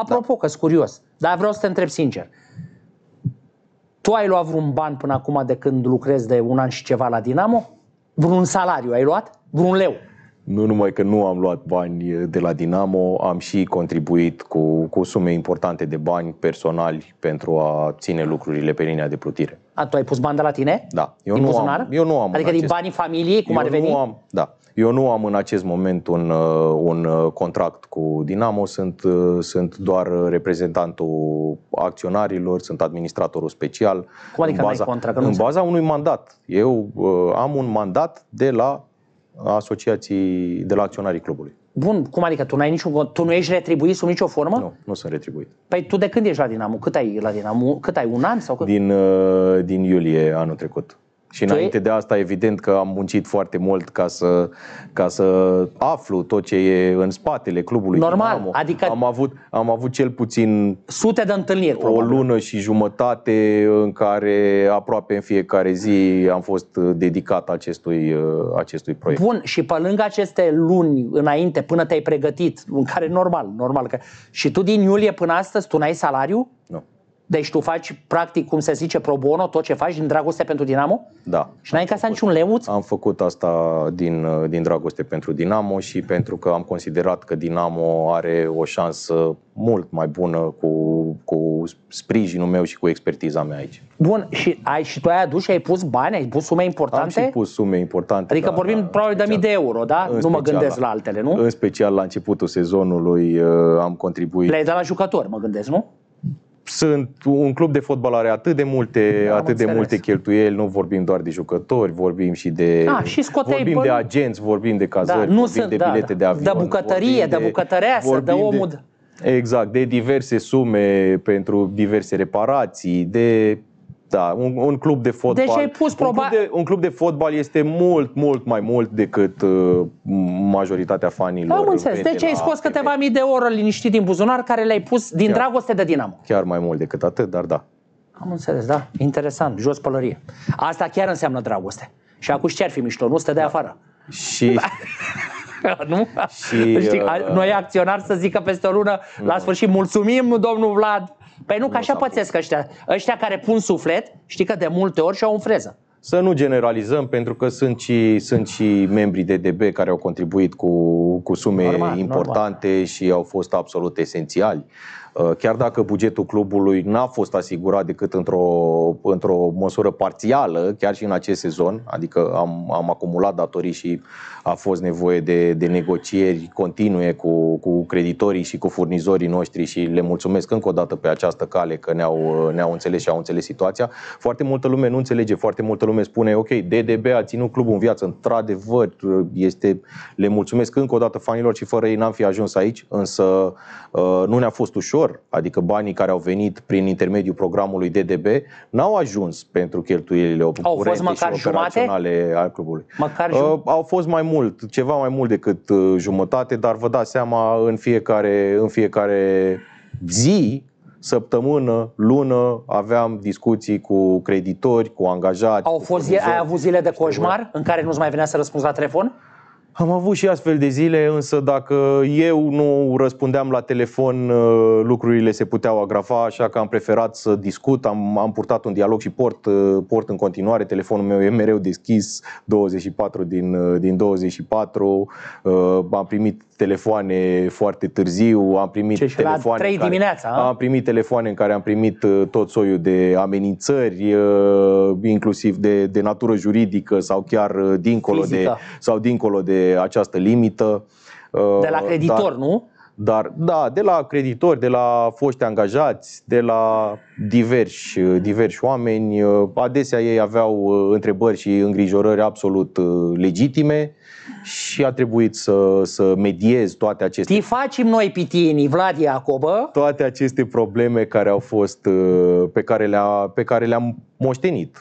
Apropo, da. că sunt curios, dar vreau să te întreb sincer. Tu ai luat vreun ban până acum de când lucrezi de un an și ceva la Dinamo? Vreun salariu ai luat? Vreun leu? nu numai că nu am luat bani de la Dinamo, am și contribuit cu, cu sume importante de bani personali pentru a ține lucrurile pe linia de plutire. A, tu ai pus bani de la tine? Da. Eu din nu Am, eu nu am. Adică din acest... banii familiei, cum eu ar veni? Nu am, da. Eu nu am în acest moment un, uh, un uh, contract cu Dinamo, sunt, uh, sunt doar reprezentantul acționarilor, sunt administratorul special. Cum adică în baza, contract? În baza unui mandat. Eu uh, am un mandat de la asociații de la acționarii clubului. Bun, cum adică? Tu, n-ai niciun, tu nu ești retribuit sub nicio formă? Nu, nu sunt retribuit. Păi tu de când ești la Dinamo? Cât ai la Dinamo? Cât ai, un an sau cât? Din, uh, din iulie anul trecut. Și înainte de asta, evident că am muncit foarte mult ca să, ca să aflu tot ce e în spatele clubului Normal, Dinamo. adică... Am avut, am avut cel puțin... Sute de întâlniri, probabil. O lună și jumătate în care aproape în fiecare zi am fost uh, dedicat acestui, uh, acestui proiect. Bun, și pe lângă aceste luni înainte, până te-ai pregătit, în care normal, normal că... Și tu din iulie până astăzi, tu n-ai salariu? Nu. Deci tu faci, practic, cum se zice, pro bono, tot ce faci din dragoste pentru Dinamo? Da. Și n-ai încasat niciun leuț? Am făcut asta din, din dragoste pentru Dinamo și pentru că am considerat că Dinamo are o șansă mult mai bună cu, cu sprijinul meu și cu expertiza mea aici. Bun, și, ai, și tu ai adus și ai pus bani, ai pus sume importante? Am și pus sume importante. Adică da, vorbim da, probabil special, de mii de euro, da? Nu special, mă gândesc da. la altele, nu? În special la începutul sezonului uh, am contribuit. Le-ai dat la jucători, mă gândesc, nu? sunt un club de fotbal are atât de multe, da, atât de multe cheltuieli, nu vorbim doar de jucători, vorbim și de A, ah, și vorbim de agenți, vorbim de cazări, da, nu vorbim sunt, de da, bilete da, de avion, de bucătărie, de, de bucătăreasă, de omul de, Exact, de diverse sume pentru diverse reparații, de da, un, un club de fotbal. Deci ai pus proba- un, club de, un club de fotbal este mult, mult mai mult decât uh, majoritatea fanilor. Am înțeles. Deci ai scos câteva mii de euro liniștit din buzunar care le-ai pus din chiar, dragoste de Dinamo. Chiar mai mult decât atât, dar da. Am înțeles, da. Interesant. Jos pălărie. Asta chiar înseamnă dragoste. Și acum ce ar fi mișto? Nu stai de da. afară. Și... Da. nu? Și, Știi, uh, noi acționari să zică peste o lună, nu. la sfârșit, mulțumim domnul Vlad, Păi nu, că așa pățesc ăștia. Ăștia care pun suflet, știi că de multe ori și-au un freză. Să nu generalizăm, pentru că sunt și, sunt și membrii de DB care au contribuit cu, cu sume normal, importante normal. și au fost absolut esențiali. Uh, chiar dacă bugetul clubului n-a fost asigurat decât într-o, într-o măsură parțială, chiar și în acest sezon, adică am, am acumulat datorii și a fost nevoie de, de negocieri continue cu, cu creditorii și cu furnizorii noștri și le mulțumesc încă o dată pe această cale că ne-au, ne-au înțeles și au înțeles situația. Foarte multă lume nu înțelege, foarte multă lume spune, ok, DDB a ținut clubul în viață, într-adevăr, este, le mulțumesc încă o dată fanilor și fără ei n-am fi ajuns aici, însă uh, nu ne-a fost ușor, lor, adică banii care au venit prin intermediul programului DDB, n-au ajuns pentru cheltuielile au fost măcar și operaționale al clubului. Măcar uh, jum- uh, au fost mai mult, ceva mai mult decât uh, jumătate, dar vă dați seama în fiecare, în fiecare zi săptămână, lună, aveam discuții cu creditori, cu angajați. Au fost, cu ai avut zile de coșmar în care nu-ți mai venea să răspunzi la telefon? Am avut și astfel de zile, însă dacă eu nu răspundeam la telefon, uh, lucrurile se puteau agrafa, așa că am preferat să discut, am, am purtat un dialog și port, uh, port în continuare, telefonul meu e mereu deschis, 24 din, uh, din 24, am primit telefoane foarte târziu, am primit Ce, telefoane la 3 dimineața, care, am primit telefoane în care am primit uh, tot soiul de amenințări, uh, inclusiv de, de natură juridică sau chiar uh, dincolo Fizică. de sau dincolo de această limită. De la creditor, dar, nu? Dar, da, de la creditori, de la foști angajați, de la diversi, diversi oameni, uh, adesea ei aveau uh, întrebări și îngrijorări absolut uh, legitime și a trebuit să, să mediez toate aceste... Ti facem noi pitienii, Vlad Iacobă! Toate aceste probleme care au fost, pe care, le am pe care le-am moștenit